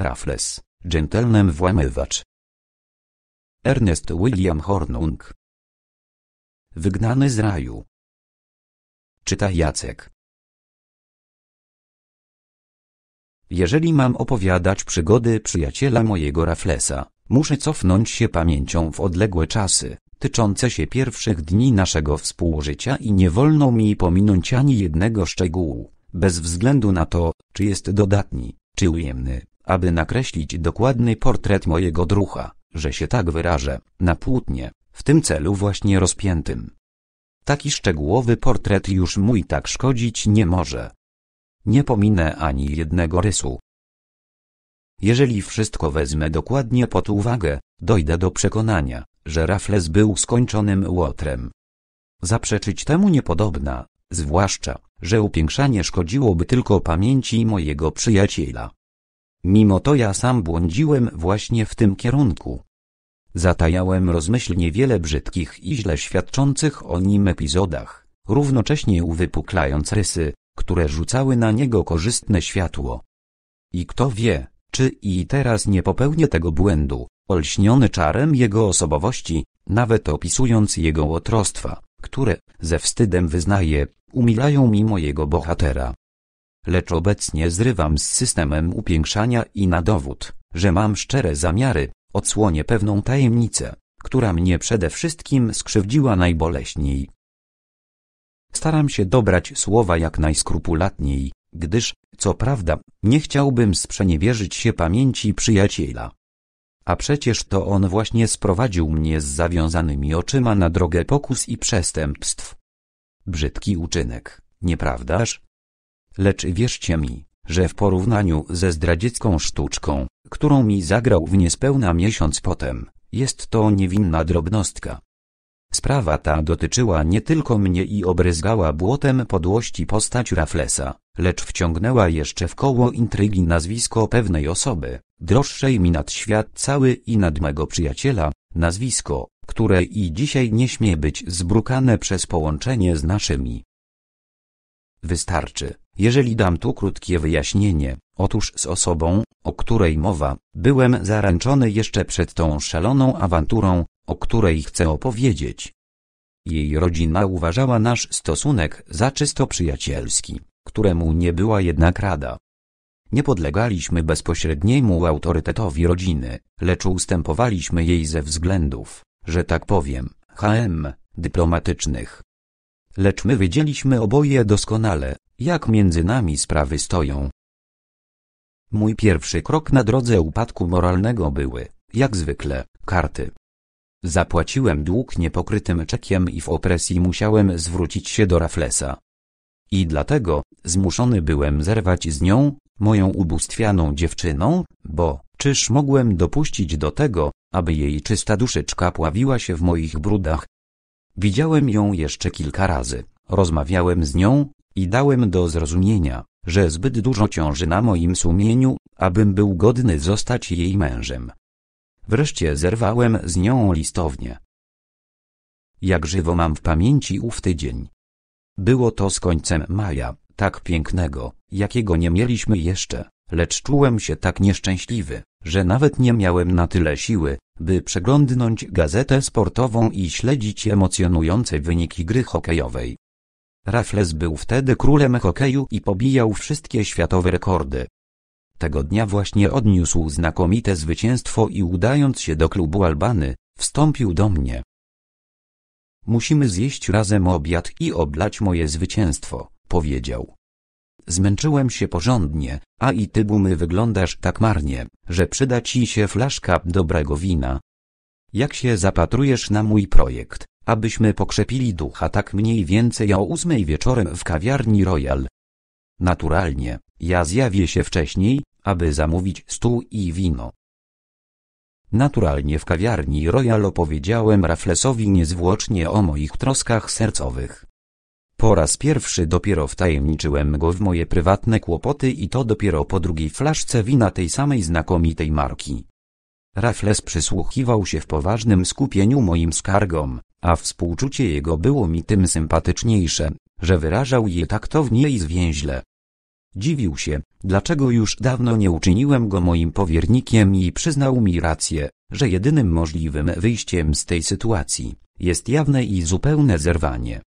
Raffles, dżentelmen włamywacz. Ernest William Hornung. Wygnany z raju. Czyta Jacek. Jeżeli mam opowiadać przygody przyjaciela mojego Rafflesa, muszę cofnąć się pamięcią w odległe czasy, tyczące się pierwszych dni naszego współżycia i nie wolno mi pominąć ani jednego szczegółu, bez względu na to, czy jest dodatni, czy ujemny, aby nakreślić dokładny portret mojego drucha, że się tak wyrażę, na płótnie, w tym celu właśnie rozpiętym. Taki szczegółowy portret już mój tak szkodzić nie może. Nie pominę ani jednego rysu. Jeżeli wszystko wezmę dokładnie pod uwagę, dojdę do przekonania, że Raffles był skończonym łotrem. Zaprzeczyć temu niepodobna, zwłaszcza, że upiększanie szkodziłoby tylko pamięci mojego przyjaciela. Mimo to ja sam błądziłem właśnie w tym kierunku. Zatajałem rozmyślnie wiele brzydkich i źle świadczących o nim epizodach, równocześnie uwypuklając rysy, które rzucały na niego korzystne światło. I kto wie, czy i teraz nie popełnię tego błędu, olśniony czarem jego osobowości, nawet opisując jego łotrostwa, które, ze wstydem wyznaję, umilają mi mojego bohatera lecz obecnie zrywam z systemem upiększania i na dowód, że mam szczere zamiary, odsłonię pewną tajemnicę, która mnie przede wszystkim skrzywdziła najboleśniej. Staram się dobrać słowa jak najskrupulatniej, gdyż, co prawda, nie chciałbym sprzeniewierzyć się pamięci przyjaciela. A przecież to on właśnie sprowadził mnie z zawiązanymi oczyma na drogę pokus i przestępstw. Brzydki uczynek, nieprawdaż? Lecz wierzcie mi, że w porównaniu ze zdradziecką sztuczką, którą mi zagrał w niespełna miesiąc potem, jest to niewinna drobnostka. Sprawa ta dotyczyła nie tylko mnie i obryzgała błotem podłości postać Raflesa, lecz wciągnęła jeszcze w koło intrygi nazwisko pewnej osoby, droższej mi nad świat cały i nad mego przyjaciela, nazwisko, które i dzisiaj nie śmie być zbrukane przez połączenie z naszymi. Wystarczy, jeżeli dam tu krótkie wyjaśnienie, otóż z osobą, o której mowa, byłem zaręczony jeszcze przed tą szaloną awanturą, o której chcę opowiedzieć. Jej rodzina uważała nasz stosunek za czysto przyjacielski, któremu nie była jednak rada. Nie podlegaliśmy bezpośredniemu autorytetowi rodziny, lecz ustępowaliśmy jej ze względów, że tak powiem, HM, dyplomatycznych. Lecz my wiedzieliśmy oboje doskonale, jak między nami sprawy stoją. Mój pierwszy krok na drodze upadku moralnego były, jak zwykle, karty. Zapłaciłem dług niepokrytym czekiem i w opresji musiałem zwrócić się do Raflesa. I dlatego, zmuszony byłem zerwać z nią, moją ubóstwianą dziewczyną, bo, czyż mogłem dopuścić do tego, aby jej czysta duszyczka pławiła się w moich brudach? Widziałem ją jeszcze kilka razy, rozmawiałem z nią, i dałem do zrozumienia, że zbyt dużo ciąży na moim sumieniu, abym był godny zostać jej mężem. Wreszcie zerwałem z nią listownie. Jak żywo mam w pamięci ów tydzień. Było to z końcem maja, tak pięknego, jakiego nie mieliśmy jeszcze, lecz czułem się tak nieszczęśliwy, że nawet nie miałem na tyle siły, by przeglądnąć gazetę sportową i śledzić emocjonujące wyniki gry hokejowej. Raffles był wtedy królem hokeju i pobijał wszystkie światowe rekordy. Tego dnia właśnie odniósł znakomite zwycięstwo i udając się do klubu Albany, wstąpił do mnie. Musimy zjeść razem obiad i oblać moje zwycięstwo, powiedział. Zmęczyłem się porządnie, a i ty bumy wyglądasz tak marnie, że przyda ci się flaszka dobrego wina. Jak się zapatrujesz na mój projekt, abyśmy pokrzepili ducha tak mniej więcej o ósmej wieczorem w kawiarni Royal. Naturalnie, ja zjawię się wcześniej, aby zamówić stół i wino. Naturalnie w kawiarni Royal opowiedziałem Raflesowi niezwłocznie o moich troskach sercowych. Po raz pierwszy dopiero wtajemniczyłem go w moje prywatne kłopoty i to dopiero po drugiej flaszce wina tej samej znakomitej marki. Raffles przysłuchiwał się w poważnym skupieniu moim skargom a współczucie jego było mi tym sympatyczniejsze, że wyrażał je taktownie i zwięźle. Dziwił się, dlaczego już dawno nie uczyniłem go moim powiernikiem i przyznał mi rację, że jedynym możliwym wyjściem z tej sytuacji jest jawne i zupełne zerwanie.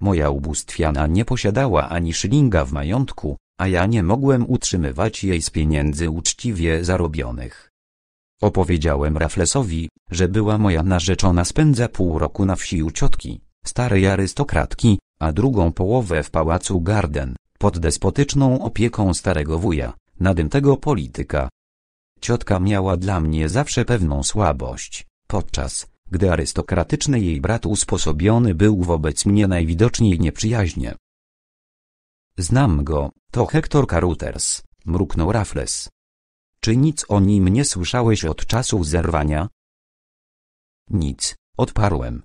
Moja ubóstwiana nie posiadała ani szylinga w majątku, a ja nie mogłem utrzymywać jej z pieniędzy uczciwie zarobionych. Opowiedziałem Raflesowi, że była moja narzeczona spędza pół roku na wsi u ciotki, starej arystokratki, a drugą połowę w pałacu Garden, pod despotyczną opieką starego wuja, tego polityka. Ciotka miała dla mnie zawsze pewną słabość, podczas gdy arystokratyczny jej brat usposobiony był wobec mnie najwidoczniej nieprzyjaźnie. Znam go, to Hector Caruthers, mruknął Raffles, czy nic o nim nie słyszałeś od czasu zerwania? Nic, odparłem.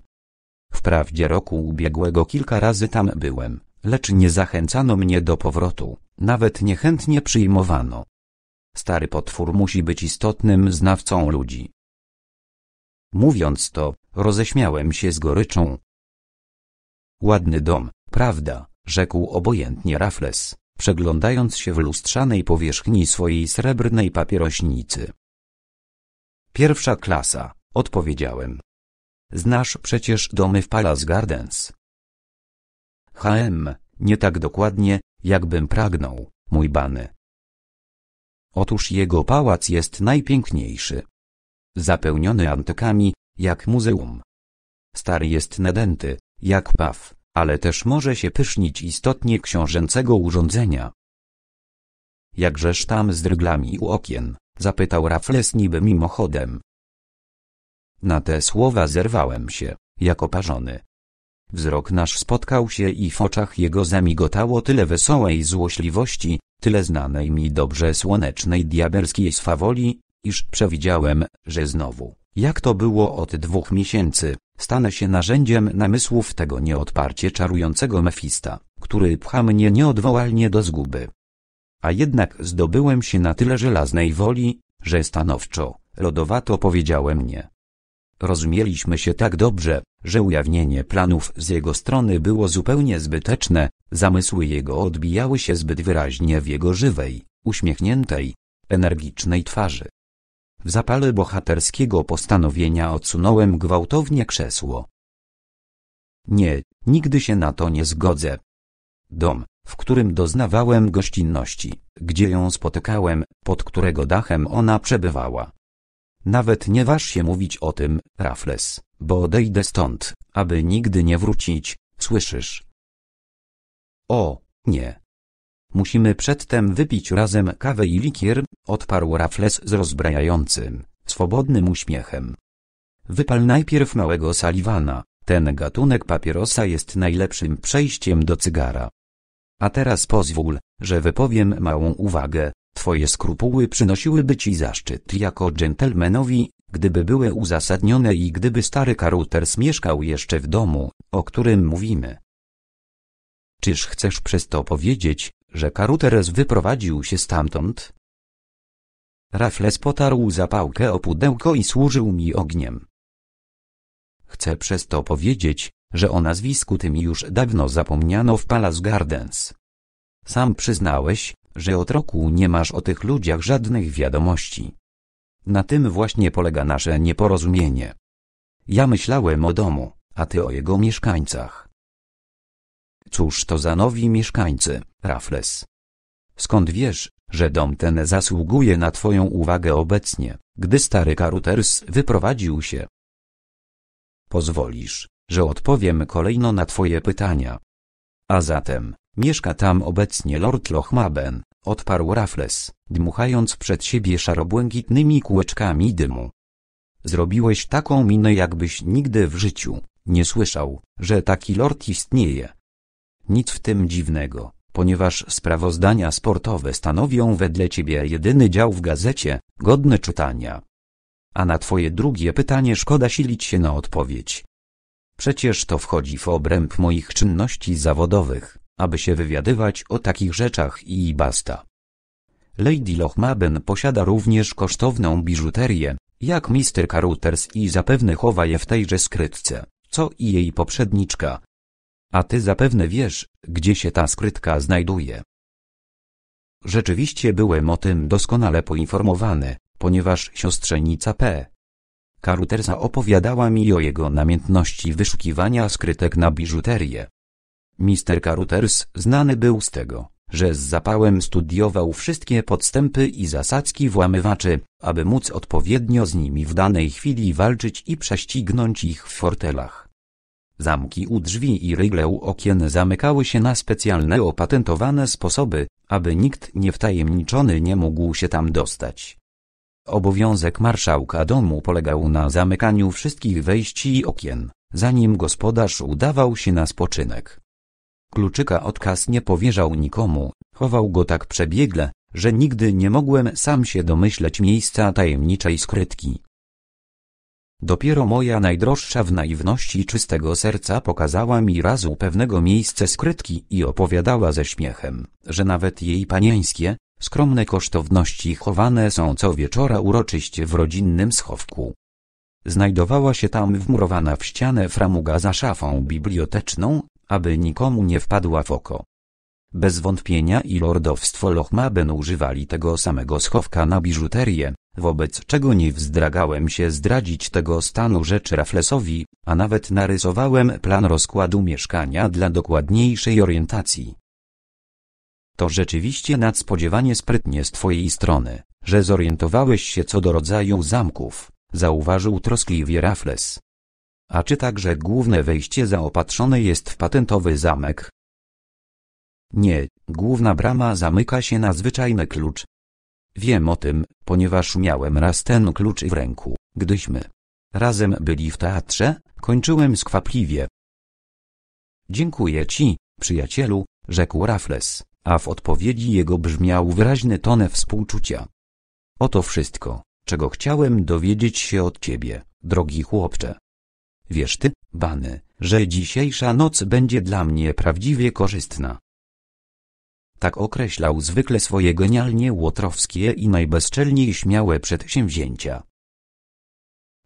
Wprawdzie roku ubiegłego kilka razy tam byłem, lecz nie zachęcano mnie do powrotu, nawet niechętnie przyjmowano. Stary potwór musi być istotnym znawcą ludzi. Mówiąc to, roześmiałem się z goryczą. Ładny dom, prawda, rzekł obojętnie Raffles przeglądając się w lustrzanej powierzchni swojej srebrnej papierośnicy. Pierwsza klasa, odpowiedziałem. Znasz przecież domy w Palace Gardens. HM, nie tak dokładnie, jakbym pragnął, mój bany. Otóż jego pałac jest najpiękniejszy. Zapełniony antykami, jak muzeum. Stary jest nadęty, jak paw ale też może się pysznić istotnie książęcego urządzenia. Jakżeż tam z dryglami u okien, zapytał Raffles niby mimochodem. Na te słowa zerwałem się, jako parzony. Wzrok nasz spotkał się i w oczach jego zamigotało tyle wesołej złośliwości, tyle znanej mi dobrze słonecznej diabelskiej swawoli, iż przewidziałem, że znowu, jak to było od dwóch miesięcy, stanę się narzędziem namysłów tego nieodparcie czarującego Mefista, który pcha mnie nieodwołalnie do zguby. A jednak zdobyłem się na tyle żelaznej woli, że stanowczo, lodowato powiedziałem nie. Rozumieliśmy się tak dobrze, że ujawnienie planów z jego strony było zupełnie zbyteczne, zamysły jego odbijały się zbyt wyraźnie w jego żywej, uśmiechniętej, energicznej twarzy. W zapale bohaterskiego postanowienia odsunąłem gwałtownie krzesło. Nie, nigdy się na to nie zgodzę. Dom, w którym doznawałem gościnności, gdzie ją spotykałem, pod którego dachem ona przebywała. Nawet nie waż się mówić o tym, Rafles, bo odejdę stąd, aby nigdy nie wrócić, słyszysz? O, nie, Musimy przedtem wypić razem kawę i likier, odparł rafles z rozbrajającym, swobodnym uśmiechem. Wypal najpierw małego Saliwana, ten gatunek papierosa jest najlepszym przejściem do cygara. A teraz pozwól, że wypowiem małą uwagę, twoje skrupuły przynosiłyby ci zaszczyt jako dżentelmenowi, gdyby były uzasadnione i gdyby stary Carruthers mieszkał jeszcze w domu, o którym mówimy. Czyż chcesz przez to powiedzieć, że Karuteres wyprowadził się stamtąd? Raffles potarł zapałkę o pudełko i służył mi ogniem. Chcę przez to powiedzieć, że o nazwisku tym już dawno zapomniano w Palace Gardens. Sam przyznałeś, że od roku nie masz o tych ludziach żadnych wiadomości. Na tym właśnie polega nasze nieporozumienie. Ja myślałem o domu, a ty o jego mieszkańcach. Cóż to za nowi mieszkańcy? Raffles, Skąd wiesz, że dom ten zasługuje na twoją uwagę obecnie, gdy stary Caruthers wyprowadził się? Pozwolisz, że odpowiem kolejno na twoje pytania. A zatem, mieszka tam obecnie Lord Lochmaben, odparł Raffles, dmuchając przed siebie szarobłękitnymi kółeczkami dymu. Zrobiłeś taką minę jakbyś nigdy w życiu nie słyszał, że taki lord istnieje. Nic w tym dziwnego, ponieważ sprawozdania sportowe stanowią wedle ciebie jedyny dział w gazecie, godny czytania. A na twoje drugie pytanie szkoda silić się na odpowiedź. Przecież to wchodzi w obręb moich czynności zawodowych, aby się wywiadywać o takich rzeczach i basta. Lady Lochmaben posiada również kosztowną biżuterię, jak Mr. Carruthers i zapewne chowa je w tejże skrytce, co i jej poprzedniczka, a ty zapewne wiesz, gdzie się ta skrytka znajduje. Rzeczywiście byłem o tym doskonale poinformowany, ponieważ siostrzenica P. Karutersa opowiadała mi o jego namiętności wyszukiwania skrytek na biżuterię. Mister Karuters znany był z tego, że z zapałem studiował wszystkie podstępy i zasadzki włamywaczy, aby móc odpowiednio z nimi w danej chwili walczyć i prześcignąć ich w fortelach. Zamki u drzwi i rygle u okien zamykały się na specjalne opatentowane sposoby, aby nikt niewtajemniczony nie mógł się tam dostać. Obowiązek marszałka domu polegał na zamykaniu wszystkich wejść i okien, zanim gospodarz udawał się na spoczynek. Kluczyka od kas nie powierzał nikomu, chował go tak przebiegle, że nigdy nie mogłem sam się domyśleć miejsca tajemniczej skrytki. Dopiero moja najdroższa w naiwności czystego serca pokazała mi razu pewnego miejsce skrytki i opowiadała ze śmiechem, że nawet jej panieńskie, skromne kosztowności chowane są co wieczora uroczyście w rodzinnym schowku. Znajdowała się tam wmurowana w ścianę framuga za szafą biblioteczną, aby nikomu nie wpadła w oko. Bez wątpienia i lordowstwo Lochmaben używali tego samego schowka na biżuterię, wobec czego nie wzdragałem się zdradzić tego stanu rzeczy Rafflesowi, a nawet narysowałem plan rozkładu mieszkania dla dokładniejszej orientacji. To rzeczywiście nadspodziewanie sprytnie z twojej strony, że zorientowałeś się co do rodzaju zamków, zauważył troskliwie Raffles. A czy także główne wejście zaopatrzone jest w patentowy zamek, nie, główna brama zamyka się na zwyczajny klucz. Wiem o tym, ponieważ miałem raz ten klucz w ręku, gdyśmy razem byli w teatrze, kończyłem skwapliwie. Dziękuję ci, przyjacielu, rzekł Raffles, a w odpowiedzi jego brzmiał wyraźny tonę współczucia. Oto wszystko, czego chciałem dowiedzieć się od ciebie, drogi chłopcze. Wiesz ty, Bany, że dzisiejsza noc będzie dla mnie prawdziwie korzystna. Tak określał zwykle swoje genialnie łotrowskie i najbezczelniej śmiałe przedsięwzięcia.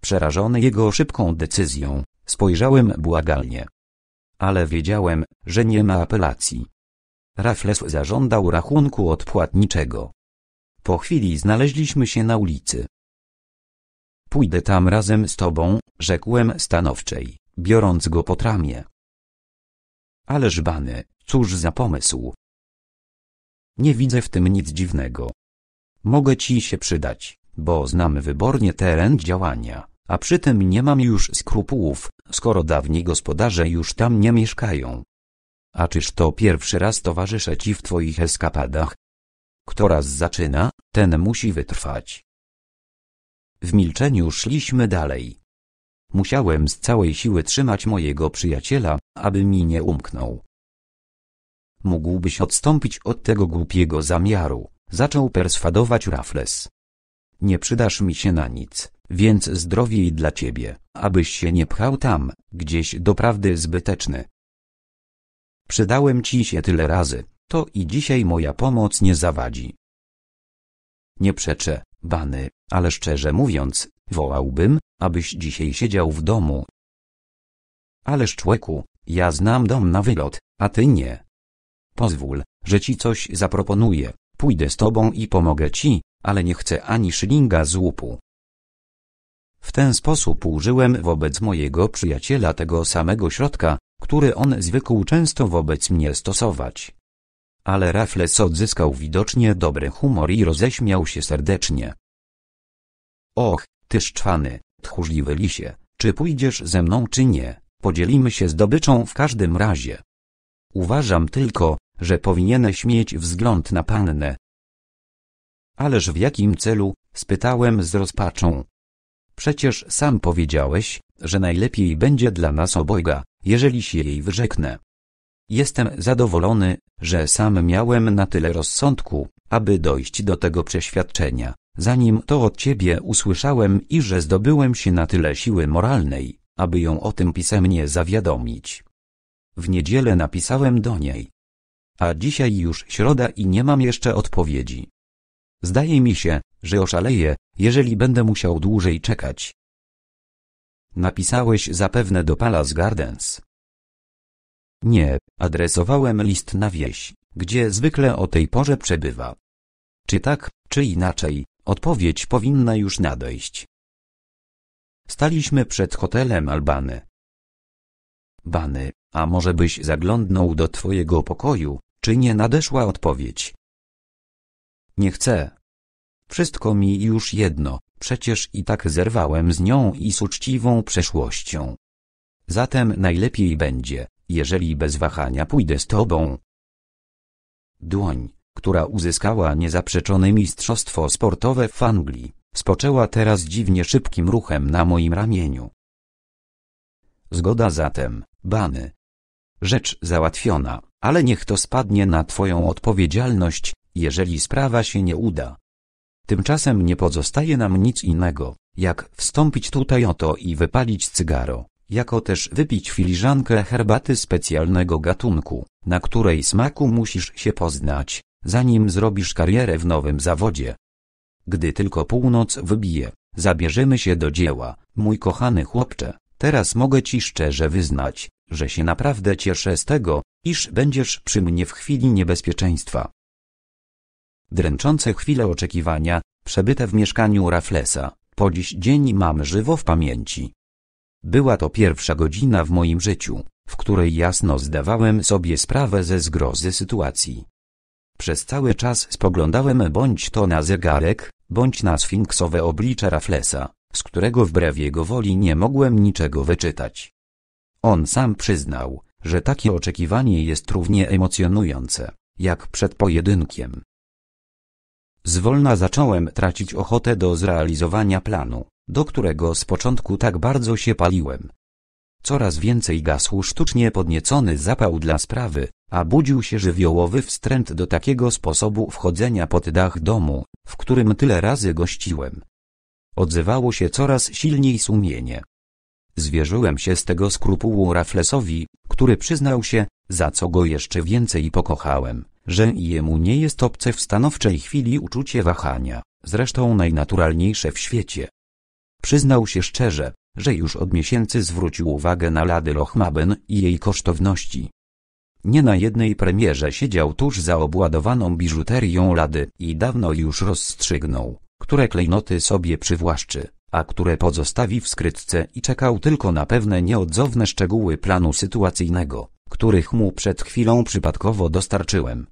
Przerażony jego szybką decyzją, spojrzałem błagalnie. Ale wiedziałem, że nie ma apelacji. Raffles zażądał rachunku odpłatniczego. Po chwili znaleźliśmy się na ulicy. Pójdę tam razem z tobą, rzekłem stanowczej, biorąc go po tramie. Ależ bany, cóż za pomysł. Nie widzę w tym nic dziwnego. Mogę ci się przydać, bo znamy wybornie teren działania, a przy tym nie mam już skrupułów, skoro dawni gospodarze już tam nie mieszkają. A czyż to pierwszy raz towarzyszę ci w twoich eskapadach? Kto raz zaczyna, ten musi wytrwać. W milczeniu szliśmy dalej. Musiałem z całej siły trzymać mojego przyjaciela, aby mi nie umknął. Mógłbyś odstąpić od tego głupiego zamiaru, zaczął perswadować Raffles. Nie przydasz mi się na nic, więc zdrowiej dla ciebie, abyś się nie pchał tam, gdzieś doprawdy zbyteczny. Przydałem ci się tyle razy, to i dzisiaj moja pomoc nie zawadzi. Nie przeczę, bany, ale szczerze mówiąc, wołałbym, abyś dzisiaj siedział w domu. Ależ człeku, ja znam dom na wylot, a ty nie. Pozwól, że ci coś zaproponuję, pójdę z tobą i pomogę ci, ale nie chcę ani szylinga z łupu. W ten sposób użyłem wobec mojego przyjaciela tego samego środka, który on zwykł często wobec mnie stosować. Ale Raffles odzyskał widocznie dobry humor i roześmiał się serdecznie. Och, ty szczwany, tchórzliwy lisie, czy pójdziesz ze mną czy nie, podzielimy się zdobyczą w każdym razie. Uważam tylko, że powinieneś mieć wzgląd na pannę. Ależ w jakim celu? spytałem z rozpaczą. Przecież sam powiedziałeś, że najlepiej będzie dla nas obojga, jeżeli się jej wyrzeknę. Jestem zadowolony, że sam miałem na tyle rozsądku, aby dojść do tego przeświadczenia, zanim to od ciebie usłyszałem i że zdobyłem się na tyle siły moralnej, aby ją o tym pisemnie zawiadomić. W niedzielę napisałem do niej, a dzisiaj już środa i nie mam jeszcze odpowiedzi. Zdaje mi się, że oszaleję, jeżeli będę musiał dłużej czekać. Napisałeś zapewne do Palace Gardens. Nie, adresowałem list na wieś, gdzie zwykle o tej porze przebywa. Czy tak, czy inaczej, odpowiedź powinna już nadejść. Staliśmy przed hotelem Albany. Bany, a może byś zaglądnął do twojego pokoju? Czy nie nadeszła odpowiedź? Nie chcę. Wszystko mi już jedno, przecież i tak zerwałem z nią i z uczciwą przeszłością. Zatem najlepiej będzie, jeżeli bez wahania pójdę z tobą. Dłoń, która uzyskała niezaprzeczone mistrzostwo sportowe w Anglii, spoczęła teraz dziwnie szybkim ruchem na moim ramieniu. Zgoda zatem, bany. Rzecz załatwiona ale niech to spadnie na Twoją odpowiedzialność, jeżeli sprawa się nie uda. Tymczasem nie pozostaje nam nic innego, jak wstąpić tutaj oto i wypalić cygaro, jako też wypić filiżankę herbaty specjalnego gatunku, na której smaku musisz się poznać, zanim zrobisz karierę w nowym zawodzie. Gdy tylko północ wybije, zabierzemy się do dzieła, mój kochany chłopcze, teraz mogę ci szczerze wyznać, że się naprawdę cieszę z tego, iż będziesz przy mnie w chwili niebezpieczeństwa. Dręczące chwile oczekiwania, przebyte w mieszkaniu Raflesa, po dziś dzień mam żywo w pamięci. Była to pierwsza godzina w moim życiu, w której jasno zdawałem sobie sprawę ze zgrozy sytuacji. Przez cały czas spoglądałem bądź to na zegarek, bądź na sfinksowe oblicze Raflesa, z którego wbrew jego woli nie mogłem niczego wyczytać. On sam przyznał, że takie oczekiwanie jest równie emocjonujące, jak przed pojedynkiem. Zwolna zacząłem tracić ochotę do zrealizowania planu, do którego z początku tak bardzo się paliłem. Coraz więcej gasł sztucznie podniecony zapał dla sprawy, a budził się żywiołowy wstręt do takiego sposobu wchodzenia pod dach domu, w którym tyle razy gościłem. Odzywało się coraz silniej sumienie, Zwierzyłem się z tego skrupułu Raflesowi, który przyznał się, za co go jeszcze więcej pokochałem, że jemu nie jest obce w stanowczej chwili uczucie wahania, zresztą najnaturalniejsze w świecie. Przyznał się szczerze, że już od miesięcy zwrócił uwagę na Lady Lochmaben i jej kosztowności. Nie na jednej premierze siedział tuż za obładowaną biżuterią Lady i dawno już rozstrzygnął, które klejnoty sobie przywłaszczy a które pozostawi w skrytce i czekał tylko na pewne nieodzowne szczegóły planu sytuacyjnego, których mu przed chwilą przypadkowo dostarczyłem.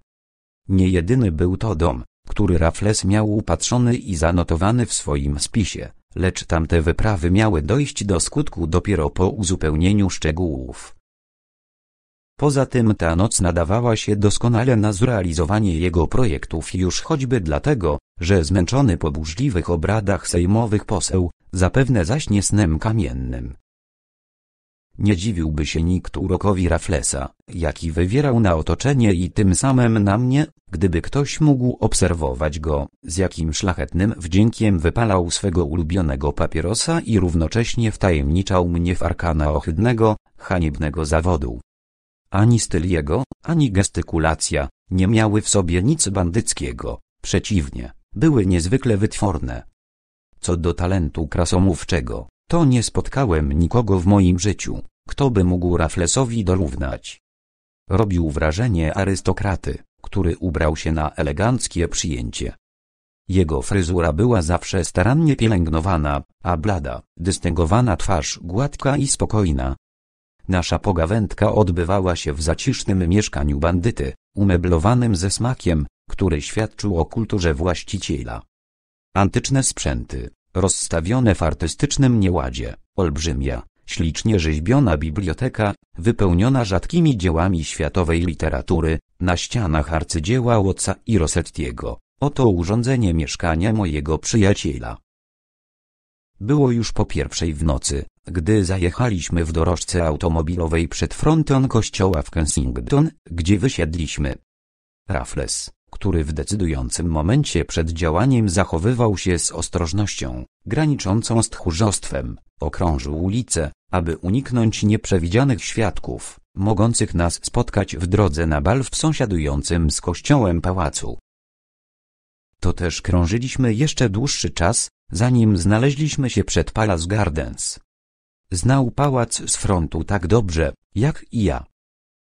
Niejedyny był to dom, który Raffles miał upatrzony i zanotowany w swoim spisie, lecz tamte wyprawy miały dojść do skutku dopiero po uzupełnieniu szczegółów. Poza tym ta noc nadawała się doskonale na zrealizowanie jego projektów już choćby dlatego, że zmęczony po burzliwych obradach sejmowych poseł, zapewne zaśnie snem kamiennym. Nie dziwiłby się nikt urokowi Raflesa, jaki wywierał na otoczenie i tym samym na mnie, gdyby ktoś mógł obserwować go, z jakim szlachetnym wdziękiem wypalał swego ulubionego papierosa i równocześnie wtajemniczał mnie w arkana ohydnego, haniebnego zawodu. Ani styl jego, ani gestykulacja, nie miały w sobie nic bandyckiego, przeciwnie, były niezwykle wytworne. Co do talentu krasomówczego, to nie spotkałem nikogo w moim życiu, kto by mógł Raflesowi dorównać. Robił wrażenie arystokraty, który ubrał się na eleganckie przyjęcie. Jego fryzura była zawsze starannie pielęgnowana, a blada, dystyngowana twarz gładka i spokojna, Nasza pogawędka odbywała się w zacisznym mieszkaniu bandyty, umeblowanym ze smakiem, który świadczył o kulturze właściciela. Antyczne sprzęty, rozstawione w artystycznym nieładzie, olbrzymia, ślicznie rzeźbiona biblioteka, wypełniona rzadkimi dziełami światowej literatury, na ścianach arcydzieła Łotca i Rossettiego. Oto urządzenie mieszkania mojego przyjaciela. Było już po pierwszej w nocy, gdy zajechaliśmy w dorożce automobilowej przed fronton kościoła w Kensington, gdzie wysiedliśmy. Raffles, który w decydującym momencie przed działaniem zachowywał się z ostrożnością, graniczącą z tchórzostwem, okrążył ulicę, aby uniknąć nieprzewidzianych świadków, mogących nas spotkać w drodze na bal w sąsiadującym z kościołem pałacu. To też krążyliśmy jeszcze dłuższy czas, zanim znaleźliśmy się przed Palace Gardens. Znał pałac z frontu tak dobrze, jak i ja.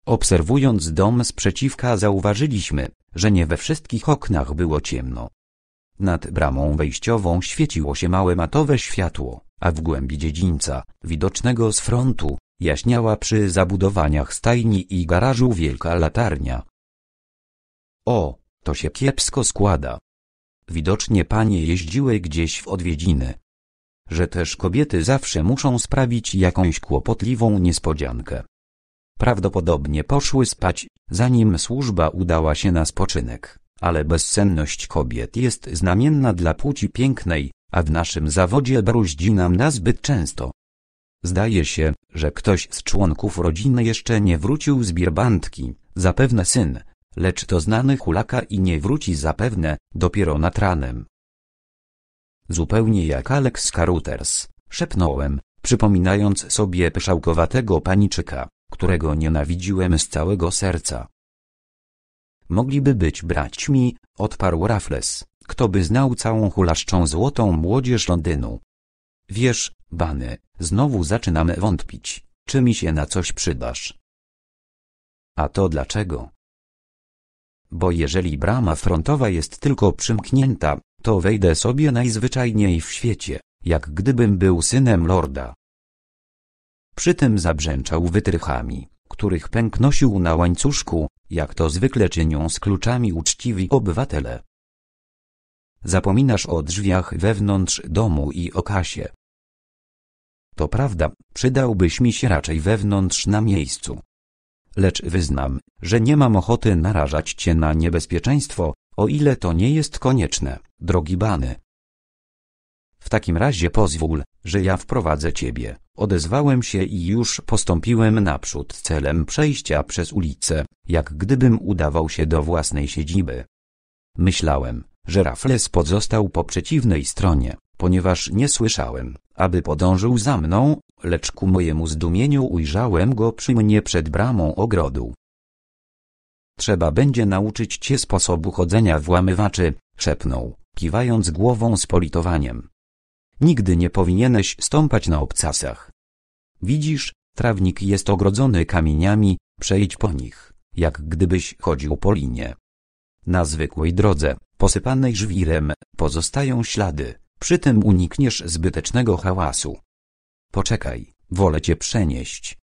Obserwując dom z przeciwka zauważyliśmy, że nie we wszystkich oknach było ciemno. Nad bramą wejściową świeciło się małe matowe światło, a w głębi dziedzińca, widocznego z frontu, jaśniała przy zabudowaniach stajni i garażu wielka latarnia. O, to się kiepsko składa, widocznie panie jeździły gdzieś w odwiedziny. Że też kobiety zawsze muszą sprawić jakąś kłopotliwą niespodziankę. Prawdopodobnie poszły spać, zanim służba udała się na spoczynek, ale bezsenność kobiet jest znamienna dla płci pięknej, a w naszym zawodzie bruździ nam nazbyt często. Zdaje się, że ktoś z członków rodziny jeszcze nie wrócił z Birbantki, zapewne syn, lecz to znany hulaka i nie wróci zapewne, dopiero nad ranem. Zupełnie jak Alex Caruthers. szepnąłem, przypominając sobie pyszałkowatego paniczyka, którego nienawidziłem z całego serca. Mogliby być braćmi, odparł Raffles, kto by znał całą hulaszczą złotą młodzież Londynu. Wiesz, Bany, znowu zaczynamy wątpić, czy mi się na coś przydasz. A to dlaczego? Bo jeżeli brama frontowa jest tylko przymknięta, to wejdę sobie najzwyczajniej w świecie, jak gdybym był synem lorda. Przy tym zabrzęczał wytrychami, których pęk nosił na łańcuszku, jak to zwykle czynią z kluczami uczciwi obywatele. Zapominasz o drzwiach wewnątrz domu i o kasie. To prawda, przydałbyś mi się raczej wewnątrz na miejscu, Lecz wyznam, że nie mam ochoty narażać cię na niebezpieczeństwo, o ile to nie jest konieczne, drogi Bany. W takim razie pozwól, że ja wprowadzę ciebie. Odezwałem się i już postąpiłem naprzód celem przejścia przez ulicę, jak gdybym udawał się do własnej siedziby. Myślałem, że Rafles pozostał po przeciwnej stronie, ponieważ nie słyszałem, aby podążył za mną, lecz ku mojemu zdumieniu ujrzałem go przy mnie przed bramą ogrodu. Trzeba będzie nauczyć cię sposobu chodzenia włamywaczy, szepnął, kiwając głową z politowaniem. Nigdy nie powinieneś stąpać na obcasach. Widzisz, trawnik jest ogrodzony kamieniami, przejdź po nich, jak gdybyś chodził po linie. Na zwykłej drodze, posypanej żwirem, pozostają ślady, przy tym unikniesz zbytecznego hałasu. Poczekaj, wolę cię przenieść.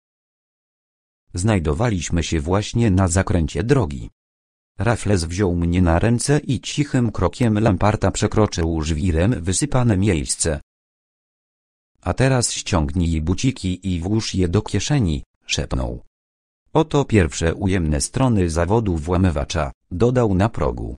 Znajdowaliśmy się właśnie na zakręcie drogi. Raffles wziął mnie na ręce i cichym krokiem Lamparta przekroczył żwirem wysypane miejsce. A teraz ściągnij buciki i włóż je do kieszeni, szepnął. Oto pierwsze ujemne strony zawodu włamywacza, dodał na progu.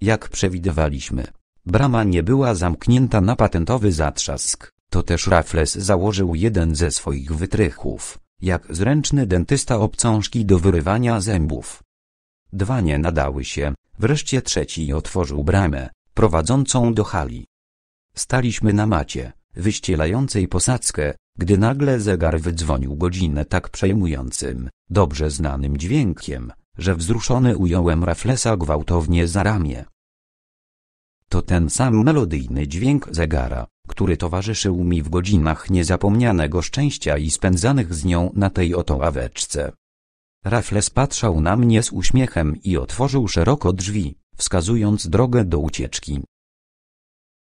Jak przewidywaliśmy, brama nie była zamknięta na patentowy zatrzask. To też Raffles założył jeden ze swoich wytrychów, jak zręczny dentysta obcążki do wyrywania zębów. Dwa nie nadały się, wreszcie trzeci otworzył bramę, prowadzącą do hali. Staliśmy na macie, wyścielającej posadzkę, gdy nagle zegar wydzwonił godzinę tak przejmującym, dobrze znanym dźwiękiem, że wzruszony ująłem Raflesa gwałtownie za ramię. To ten sam melodyjny dźwięk zegara, który towarzyszył mi w godzinach niezapomnianego szczęścia i spędzanych z nią na tej oto ławeczce. Raffles patrzał na mnie z uśmiechem i otworzył szeroko drzwi, wskazując drogę do ucieczki.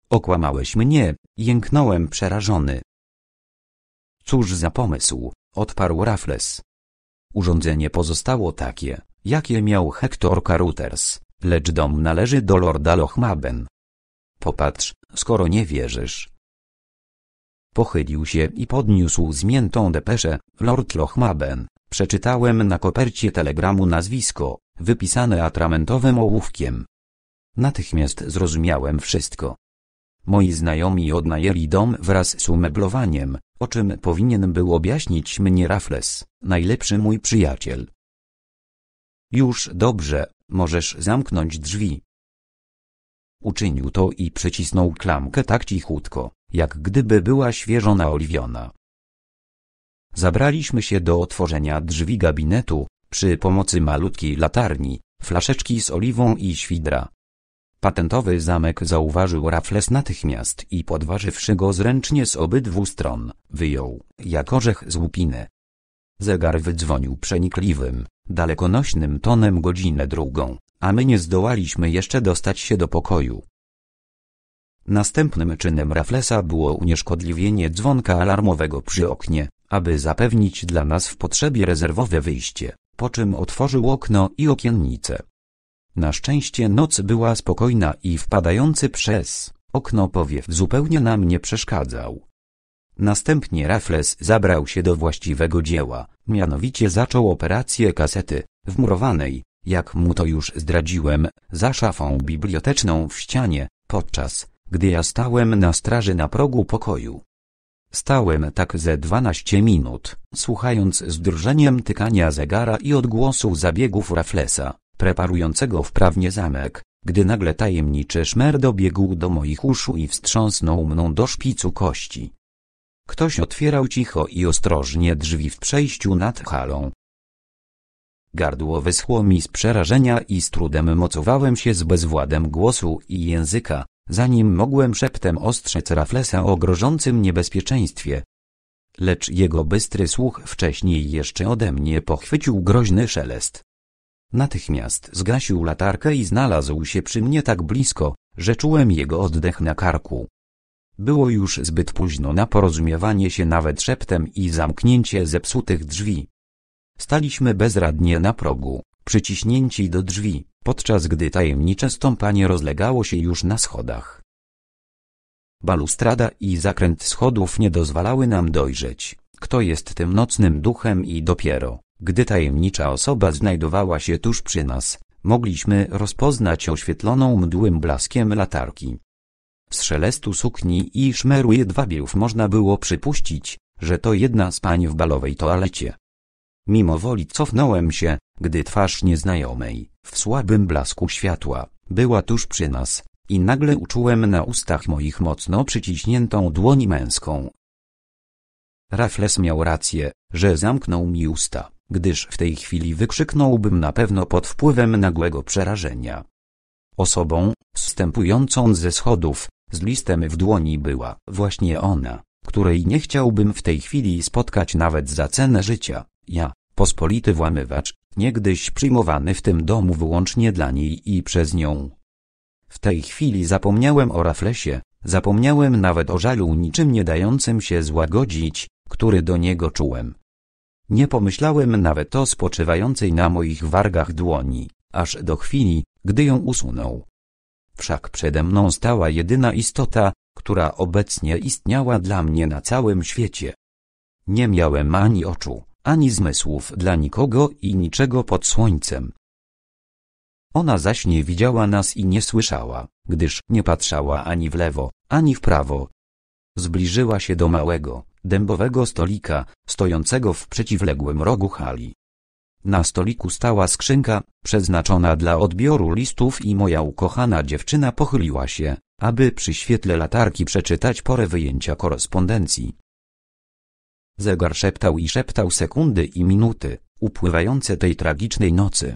Okłamałeś mnie, jęknąłem przerażony. Cóż za pomysł, odparł Raffles. Urządzenie pozostało takie, jakie miał Hector Caruthers, lecz dom należy do lorda Lochmaben, Popatrz, skoro nie wierzysz. Pochylił się i podniósł zmiętą depeszę, Lord Lochmaben. Przeczytałem na kopercie telegramu nazwisko, wypisane atramentowym ołówkiem. Natychmiast zrozumiałem wszystko. Moi znajomi odnajęli dom wraz z umeblowaniem, o czym powinien był objaśnić mnie Raffles, najlepszy mój przyjaciel. Już dobrze, możesz zamknąć drzwi, Uczynił to i przycisnął klamkę tak cichutko, jak gdyby była świeżo naoliwiona. Zabraliśmy się do otworzenia drzwi gabinetu, przy pomocy malutkiej latarni, flaszeczki z oliwą i świdra. Patentowy zamek zauważył Rafles natychmiast i podważywszy go zręcznie z obydwu stron, wyjął, jak orzech z łupiny. Zegar wydzwonił przenikliwym, dalekonośnym tonem godzinę drugą, a my nie zdołaliśmy jeszcze dostać się do pokoju. Następnym czynem Raflesa było unieszkodliwienie dzwonka alarmowego przy oknie, aby zapewnić dla nas w potrzebie rezerwowe wyjście, po czym otworzył okno i okiennice. Na szczęście noc była spokojna i wpadający przez okno powiew zupełnie nam nie przeszkadzał. Następnie Raffles zabrał się do właściwego dzieła, mianowicie zaczął operację kasety, wmurowanej, jak mu to już zdradziłem, za szafą biblioteczną w ścianie, podczas gdy ja stałem na straży na progu pokoju. Stałem tak ze dwanaście minut, słuchając z drżeniem tykania zegara i odgłosu zabiegów Raflesa, preparującego wprawnie zamek, gdy nagle tajemniczy szmer dobiegł do moich uszu i wstrząsnął mną do szpicu kości. Ktoś otwierał cicho i ostrożnie drzwi w przejściu nad halą, Gardło wyschło mi z przerażenia i z trudem mocowałem się z bezwładem głosu i języka, zanim mogłem szeptem ostrzec Raflesa o grożącym niebezpieczeństwie. Lecz jego bystry słuch wcześniej jeszcze ode mnie pochwycił groźny szelest. Natychmiast zgasił latarkę i znalazł się przy mnie tak blisko, że czułem jego oddech na karku. Było już zbyt późno na porozumiewanie się nawet szeptem i zamknięcie zepsutych drzwi. Staliśmy bezradnie na progu, przyciśnięci do drzwi, podczas gdy tajemnicze stąpanie rozlegało się już na schodach. Balustrada i zakręt schodów nie dozwalały nam dojrzeć, kto jest tym nocnym duchem i dopiero, gdy tajemnicza osoba znajdowała się tuż przy nas, mogliśmy rozpoznać oświetloną mdłym blaskiem latarki. Z szelestu sukni i szmeru jedwabiów można było przypuścić, że to jedna z pań w balowej toalecie. Mimo woli cofnąłem się, gdy twarz nieznajomej, w słabym blasku światła, była tuż przy nas, i nagle uczułem na ustach moich mocno przyciśniętą dłoń męską. Raffles miał rację, że zamknął mi usta, gdyż w tej chwili wykrzyknąłbym na pewno pod wpływem nagłego przerażenia. Osobą, wstępującą ze schodów, z listem w dłoni była właśnie ona, której nie chciałbym w tej chwili spotkać nawet za cenę życia, ja, Pospolity włamywacz, niegdyś przyjmowany w tym domu wyłącznie dla niej i przez nią. W tej chwili zapomniałem o Raflesie, zapomniałem nawet o żalu niczym nie dającym się złagodzić, który do niego czułem. Nie pomyślałem nawet o spoczywającej na moich wargach dłoni, aż do chwili, gdy ją usunął. Wszak przede mną stała jedyna istota, która obecnie istniała dla mnie na całym świecie. Nie miałem ani oczu, ani zmysłów dla nikogo i niczego pod słońcem. Ona zaś nie widziała nas i nie słyszała, gdyż nie patrzała ani w lewo, ani w prawo. Zbliżyła się do małego, dębowego stolika, stojącego w przeciwległym rogu hali. Na stoliku stała skrzynka, przeznaczona dla odbioru listów i moja ukochana dziewczyna pochyliła się, aby przy świetle latarki przeczytać porę wyjęcia korespondencji. Zegar szeptał i szeptał sekundy i minuty, upływające tej tragicznej nocy.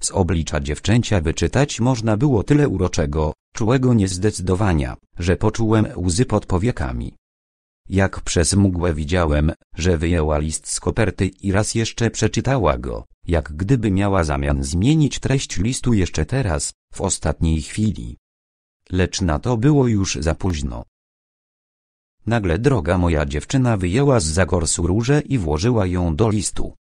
Z oblicza dziewczęcia wyczytać można było tyle uroczego, czułego niezdecydowania, że poczułem łzy pod powiekami. Jak przez mgłę widziałem, że wyjęła list z koperty i raz jeszcze przeczytała go, jak gdyby miała zamian zmienić treść listu jeszcze teraz, w ostatniej chwili. Lecz na to było już za późno. Nagle droga moja dziewczyna wyjęła z zagorsu róże i włożyła ją do listu.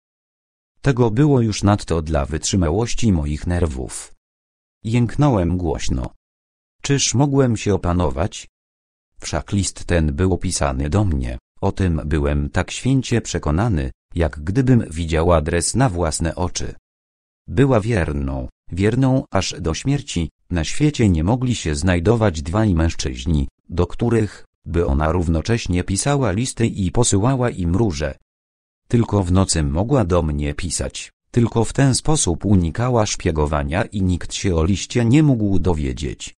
Tego było już nadto dla wytrzymałości moich nerwów. Jęknąłem głośno. Czyż mogłem się opanować? Wszak list ten był opisany do mnie, o tym byłem tak święcie przekonany, jak gdybym widział adres na własne oczy. Była wierną, wierną aż do śmierci, na świecie nie mogli się znajdować dwaj mężczyźni, do których, by ona równocześnie pisała listy i posyłała im róże. Tylko w nocy mogła do mnie pisać, tylko w ten sposób unikała szpiegowania i nikt się o liście nie mógł dowiedzieć.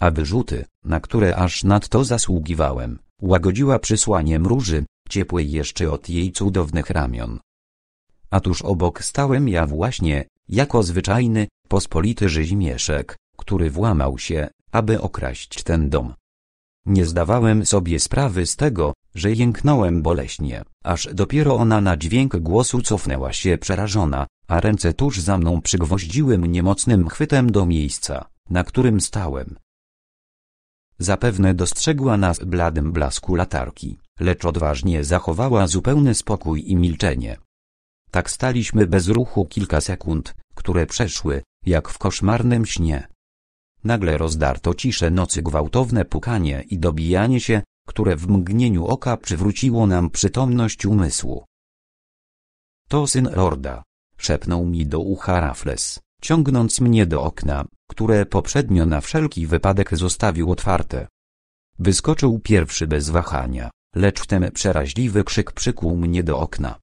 A wyrzuty, na które aż nadto zasługiwałem, łagodziła przysłaniem róży, ciepłej jeszcze od jej cudownych ramion. A tuż obok stałem ja właśnie, jako zwyczajny, pospolity rzeźmieszek, który włamał się, aby okraść ten dom. Nie zdawałem sobie sprawy z tego, że jęknąłem boleśnie, aż dopiero ona na dźwięk głosu cofnęła się przerażona, a ręce tuż za mną przygwoździły mnie mocnym chwytem do miejsca, na którym stałem. Zapewne dostrzegła nas bladym blasku latarki, lecz odważnie zachowała zupełny spokój i milczenie. Tak staliśmy bez ruchu kilka sekund, które przeszły, jak w koszmarnym śnie. Nagle rozdarto ciszę nocy gwałtowne pukanie i dobijanie się, które w mgnieniu oka przywróciło nam przytomność umysłu. To syn Lorda, szepnął mi do ucha Rafles, ciągnąc mnie do okna, które poprzednio na wszelki wypadek zostawił otwarte. Wyskoczył pierwszy bez wahania, lecz wtem przeraźliwy krzyk przykuł mnie do okna.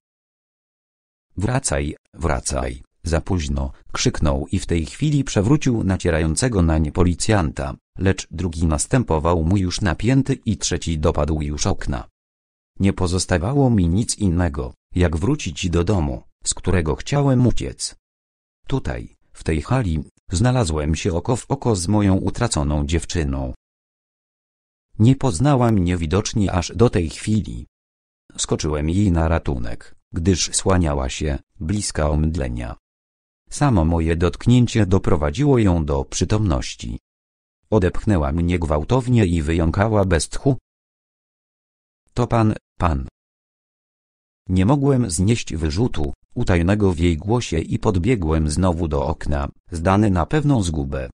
Wracaj, wracaj. Za późno, krzyknął i w tej chwili przewrócił nacierającego nań policjanta, lecz drugi następował mu już napięty i trzeci dopadł już okna. Nie pozostawało mi nic innego, jak wrócić do domu, z którego chciałem uciec. Tutaj, w tej hali, znalazłem się oko w oko z moją utraconą dziewczyną. Nie poznała mnie widocznie aż do tej chwili. Skoczyłem jej na ratunek, gdyż słaniała się, bliska omdlenia. Samo moje dotknięcie doprowadziło ją do przytomności. Odepchnęła mnie gwałtownie i wyjąkała bez tchu. To pan, pan. Nie mogłem znieść wyrzutu, utajnego w jej głosie i podbiegłem znowu do okna, zdany na pewną zgubę.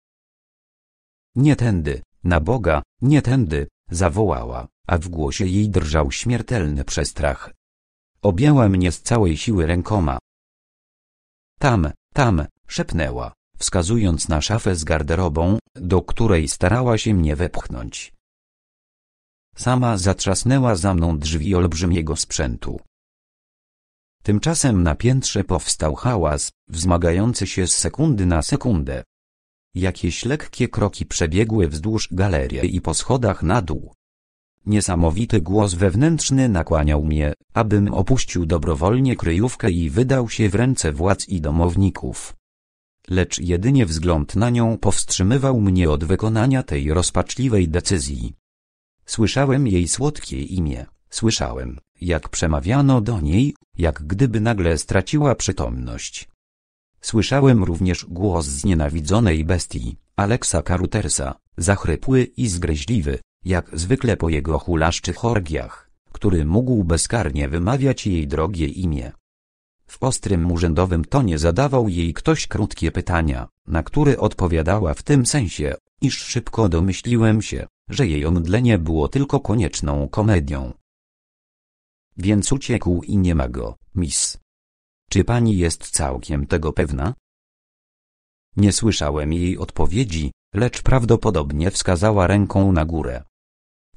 Nie tędy, na Boga, nie tędy, zawołała, a w głosie jej drżał śmiertelny przestrach. Objęła mnie z całej siły rękoma. Tam, tam, szepnęła, wskazując na szafę z garderobą, do której starała się mnie wepchnąć. Sama zatrzasnęła za mną drzwi olbrzymiego sprzętu. Tymczasem na piętrze powstał hałas, wzmagający się z sekundy na sekundę. Jakieś lekkie kroki przebiegły wzdłuż galerii i po schodach na dół. Niesamowity głos wewnętrzny nakłaniał mnie, abym opuścił dobrowolnie kryjówkę i wydał się w ręce władz i domowników. Lecz jedynie wzgląd na nią powstrzymywał mnie od wykonania tej rozpaczliwej decyzji. Słyszałem jej słodkie imię, słyszałem, jak przemawiano do niej, jak gdyby nagle straciła przytomność. Słyszałem również głos znienawidzonej bestii, Aleksa Carutersa, zachrypły i zgryźliwy, jak zwykle po jego hulaszczych orgiach, który mógł bezkarnie wymawiać jej drogie imię. W ostrym urzędowym tonie zadawał jej ktoś krótkie pytania, na które odpowiadała w tym sensie, iż szybko domyśliłem się, że jej omdlenie było tylko konieczną komedią. Więc uciekł i nie ma go, miss. Czy pani jest całkiem tego pewna? Nie słyszałem jej odpowiedzi, lecz prawdopodobnie wskazała ręką na górę.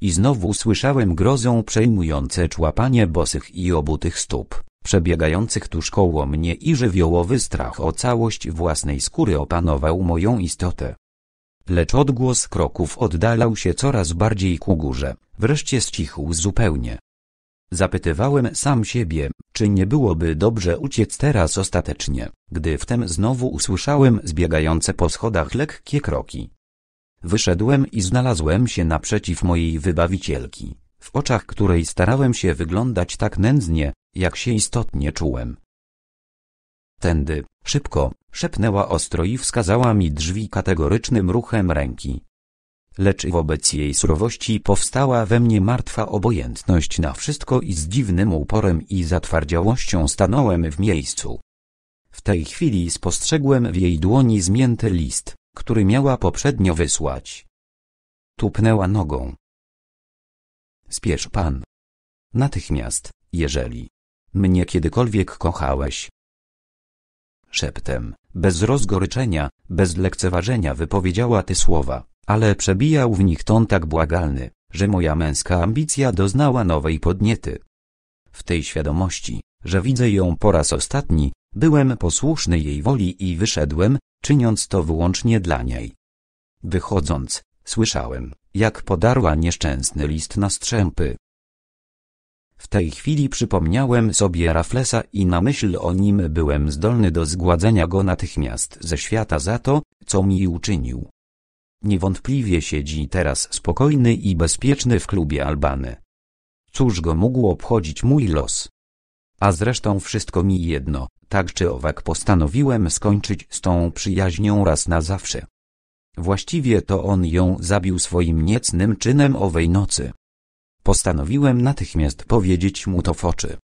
I znowu słyszałem grozą przejmujące człapanie bosych i obutych stóp, przebiegających tuż koło mnie i żywiołowy strach o całość własnej skóry opanował moją istotę. Lecz odgłos kroków oddalał się coraz bardziej ku górze, wreszcie zcichł zupełnie. Zapytywałem sam siebie, czy nie byłoby dobrze uciec teraz ostatecznie, gdy wtem znowu usłyszałem zbiegające po schodach lekkie kroki. Wyszedłem i znalazłem się naprzeciw mojej wybawicielki, w oczach której starałem się wyglądać tak nędznie, jak się istotnie czułem. Tędy, szybko, szepnęła ostro i wskazała mi drzwi kategorycznym ruchem ręki. Lecz wobec jej surowości powstała we mnie martwa obojętność na wszystko i z dziwnym uporem i zatwardziałością stanąłem w miejscu. W tej chwili spostrzegłem w jej dłoni zmięty list który miała poprzednio wysłać. Tupnęła nogą. Spiesz pan. Natychmiast, jeżeli mnie kiedykolwiek kochałeś. Szeptem, bez rozgoryczenia, bez lekceważenia wypowiedziała te słowa, ale przebijał w nich ton tak błagalny, że moja męska ambicja doznała nowej podniety. W tej świadomości, że widzę ją po raz ostatni, byłem posłuszny jej woli i wyszedłem, czyniąc to wyłącznie dla niej. Wychodząc, słyszałem, jak podarła nieszczęsny list na strzępy. W tej chwili przypomniałem sobie Raflesa i na myśl o nim byłem zdolny do zgładzenia go natychmiast ze świata za to, co mi uczynił. Niewątpliwie siedzi teraz spokojny i bezpieczny w klubie Albany. Cóż go mógł obchodzić mój los? a zresztą wszystko mi jedno, tak czy owak postanowiłem skończyć z tą przyjaźnią raz na zawsze. Właściwie to on ją zabił swoim niecnym czynem owej nocy. Postanowiłem natychmiast powiedzieć mu to w oczy.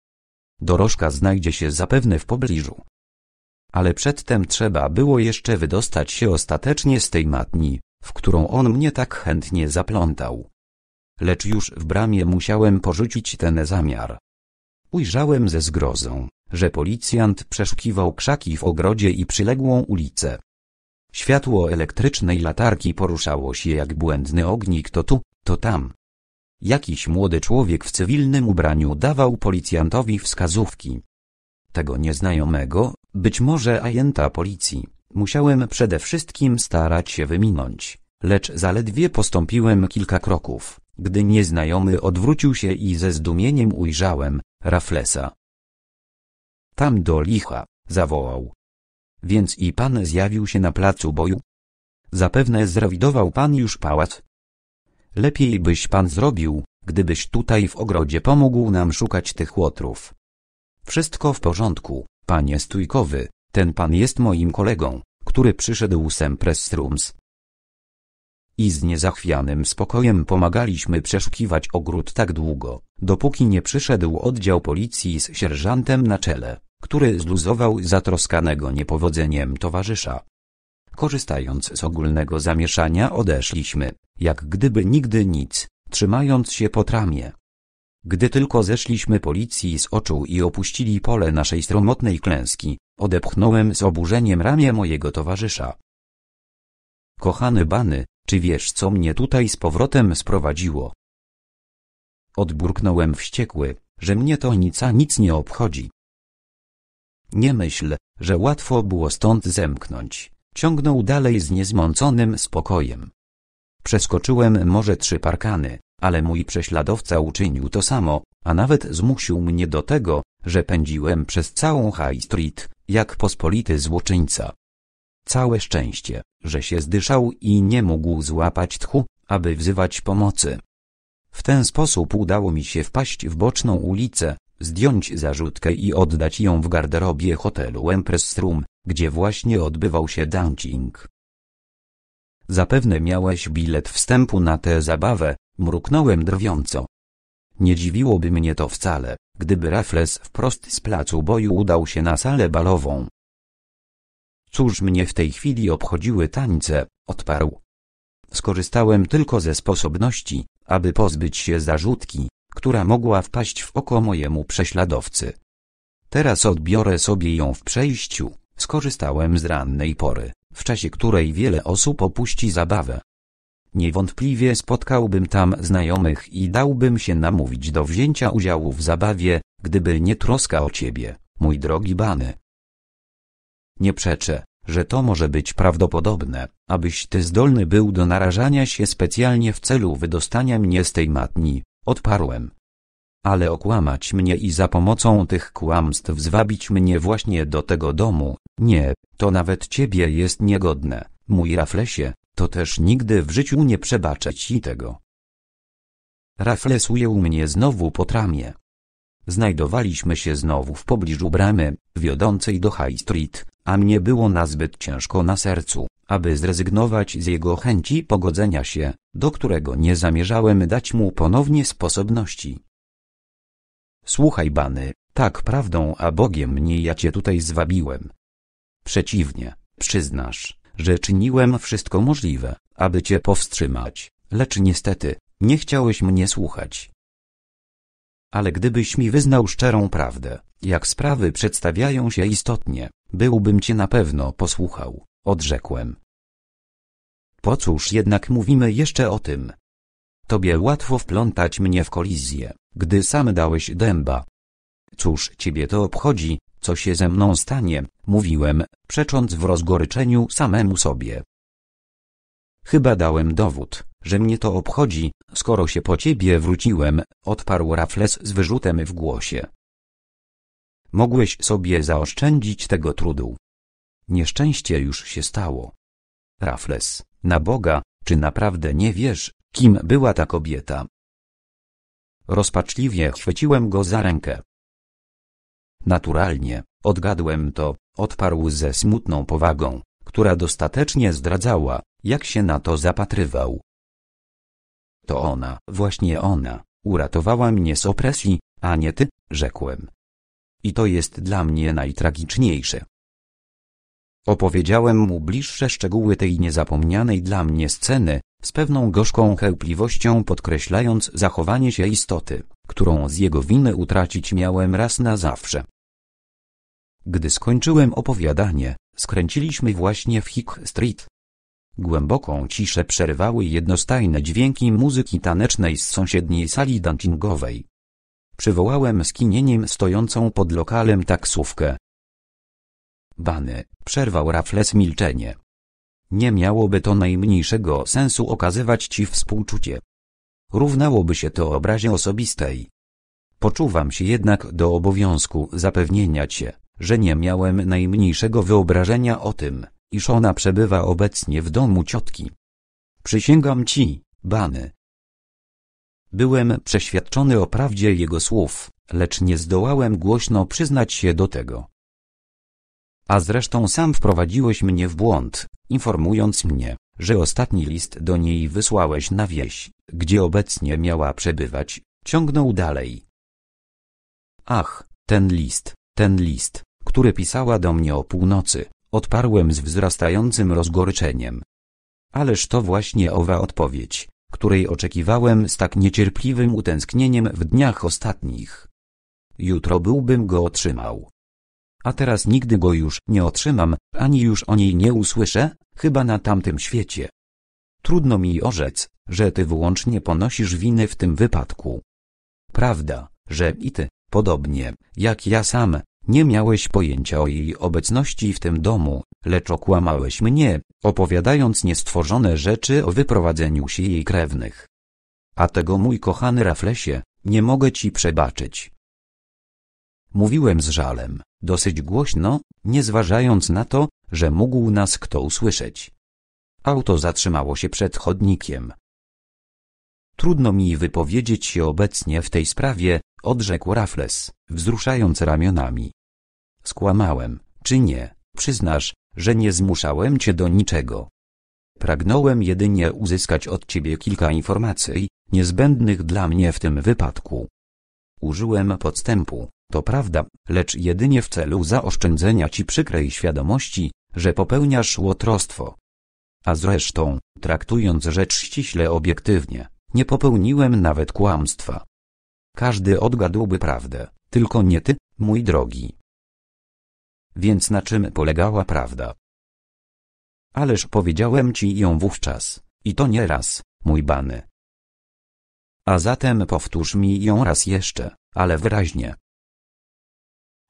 Dorożka znajdzie się zapewne w pobliżu. Ale przedtem trzeba było jeszcze wydostać się ostatecznie z tej matni, w którą on mnie tak chętnie zaplątał. Lecz już w bramie musiałem porzucić ten zamiar, Ujrzałem ze zgrozą, że policjant przeszukiwał krzaki w ogrodzie i przyległą ulicę. Światło elektrycznej latarki poruszało się jak błędny ognik to tu, to tam. Jakiś młody człowiek w cywilnym ubraniu dawał policjantowi wskazówki. Tego nieznajomego, być może ajenta policji, musiałem przede wszystkim starać się wyminąć, lecz zaledwie postąpiłem kilka kroków, gdy nieznajomy odwrócił się i ze zdumieniem ujrzałem, Raflesa. Tam do licha, zawołał. Więc i pan zjawił się na placu boju? Zapewne zrewidował pan już pałac. Lepiej byś pan zrobił, gdybyś tutaj w ogrodzie pomógł nam szukać tych łotrów. Wszystko w porządku, panie stójkowy, ten pan jest moim kolegą, który przyszedł sem press rooms i z niezachwianym spokojem pomagaliśmy przeszukiwać ogród tak długo, dopóki nie przyszedł oddział policji z sierżantem na czele, który zluzował zatroskanego niepowodzeniem towarzysza. Korzystając z ogólnego zamieszania odeszliśmy, jak gdyby nigdy nic, trzymając się po tramie. Gdy tylko zeszliśmy policji z oczu i opuścili pole naszej stromotnej klęski, odepchnąłem z oburzeniem ramię mojego towarzysza. Kochany Bany, czy wiesz, co mnie tutaj z powrotem sprowadziło? Odburknąłem wściekły, że mnie to nica nic nie obchodzi. Nie myśl, że łatwo było stąd zemknąć. Ciągnął dalej z niezmąconym spokojem. Przeskoczyłem może trzy parkany, ale mój prześladowca uczynił to samo, a nawet zmusił mnie do tego, że pędziłem przez całą High Street, jak pospolity złoczyńca. Całe szczęście, że się zdyszał i nie mógł złapać tchu, aby wzywać pomocy. W ten sposób udało mi się wpaść w boczną ulicę, zdjąć zarzutkę i oddać ją w garderobie hotelu Empress Room, gdzie właśnie odbywał się dancing. Zapewne miałeś bilet wstępu na tę zabawę, mruknąłem drwiąco. Nie dziwiłoby mnie to wcale, gdyby Raffles wprost z placu boju udał się na salę balową. Cóż mnie w tej chwili obchodziły tańce, odparł. Skorzystałem tylko ze sposobności, aby pozbyć się zarzutki, która mogła wpaść w oko mojemu prześladowcy. Teraz odbiorę sobie ją w przejściu, skorzystałem z rannej pory, w czasie której wiele osób opuści zabawę. Niewątpliwie spotkałbym tam znajomych i dałbym się namówić do wzięcia udziału w zabawie, gdyby nie troska o ciebie, mój drogi Bany. Nie przeczę, że to może być prawdopodobne, abyś ty zdolny był do narażania się specjalnie w celu wydostania mnie z tej matni, odparłem. Ale okłamać mnie i za pomocą tych kłamstw zwabić mnie właśnie do tego domu, nie, to nawet ciebie jest niegodne, mój Raflesie, to też nigdy w życiu nie przebaczę ci tego. Rafles ujął mnie znowu po tramie. Znajdowaliśmy się znowu w pobliżu bramy, wiodącej do High Street, a mnie było nazbyt ciężko na sercu, aby zrezygnować z jego chęci pogodzenia się, do którego nie zamierzałem dać mu ponownie sposobności. Słuchaj Bany, tak prawdą a Bogiem nie ja cię tutaj zwabiłem. Przeciwnie, przyznasz, że czyniłem wszystko możliwe, aby cię powstrzymać, lecz niestety, nie chciałeś mnie słuchać ale gdybyś mi wyznał szczerą prawdę, jak sprawy przedstawiają się istotnie, byłbym cię na pewno posłuchał, odrzekłem. Po cóż jednak mówimy jeszcze o tym? Tobie łatwo wplątać mnie w kolizję, gdy sam dałeś dęba. Cóż ciebie to obchodzi, co się ze mną stanie, mówiłem, przecząc w rozgoryczeniu samemu sobie. Chyba dałem dowód, że mnie to obchodzi, skoro się po ciebie wróciłem, odparł Raffles z wyrzutem w głosie. Mogłeś sobie zaoszczędzić tego trudu. Nieszczęście już się stało. Raffles, na Boga, czy naprawdę nie wiesz, kim była ta kobieta? Rozpaczliwie chwyciłem go za rękę. Naturalnie, odgadłem to, odparł ze smutną powagą, która dostatecznie zdradzała, jak się na to zapatrywał. To ona, właśnie ona, uratowała mnie z opresji, a nie ty, rzekłem. I to jest dla mnie najtragiczniejsze. Opowiedziałem mu bliższe szczegóły tej niezapomnianej dla mnie sceny, z pewną gorzką chełpliwością podkreślając zachowanie się istoty, którą z jego winy utracić miałem raz na zawsze. Gdy skończyłem opowiadanie, skręciliśmy właśnie w Hick Street, Głęboką ciszę przerywały jednostajne dźwięki muzyki tanecznej z sąsiedniej sali dancingowej. Przywołałem skinieniem stojącą pod lokalem taksówkę. Bany, przerwał Rafles milczenie. Nie miałoby to najmniejszego sensu okazywać ci współczucie. Równałoby się to obrazie osobistej. Poczuwam się jednak do obowiązku zapewnienia cię, że nie miałem najmniejszego wyobrażenia o tym, iż ona przebywa obecnie w domu ciotki. Przysięgam ci, Bany. Byłem przeświadczony o prawdzie jego słów, lecz nie zdołałem głośno przyznać się do tego. A zresztą sam wprowadziłeś mnie w błąd, informując mnie, że ostatni list do niej wysłałeś na wieś, gdzie obecnie miała przebywać, ciągnął dalej. Ach, ten list, ten list, który pisała do mnie o północy, odparłem z wzrastającym rozgoryczeniem. Ależ to właśnie owa odpowiedź, której oczekiwałem z tak niecierpliwym utęsknieniem w dniach ostatnich. Jutro byłbym go otrzymał. A teraz nigdy go już nie otrzymam, ani już o niej nie usłyszę, chyba na tamtym świecie. Trudno mi orzec, że ty wyłącznie ponosisz winę w tym wypadku. Prawda, że i ty, podobnie jak ja sam, nie miałeś pojęcia o jej obecności w tym domu, lecz okłamałeś mnie, opowiadając niestworzone rzeczy o wyprowadzeniu się jej krewnych. A tego mój kochany Raflesie, nie mogę ci przebaczyć. Mówiłem z żalem, dosyć głośno, nie zważając na to, że mógł nas kto usłyszeć. Auto zatrzymało się przed chodnikiem. Trudno mi wypowiedzieć się obecnie w tej sprawie, odrzekł Rafles, wzruszając ramionami. Skłamałem, czy nie? Przyznasz, że nie zmuszałem cię do niczego. Pragnąłem jedynie uzyskać od ciebie kilka informacji, niezbędnych dla mnie w tym wypadku. Użyłem podstępu, to prawda, lecz jedynie w celu zaoszczędzenia ci przykrej świadomości, że popełniasz łotrostwo. A zresztą, traktując rzecz ściśle obiektywnie, nie popełniłem nawet kłamstwa. Każdy odgadłby prawdę, tylko nie ty, mój drogi. Więc na czym polegała prawda? Ależ powiedziałem ci ją wówczas, i to nie raz, mój bany. A zatem powtórz mi ją raz jeszcze, ale wyraźnie.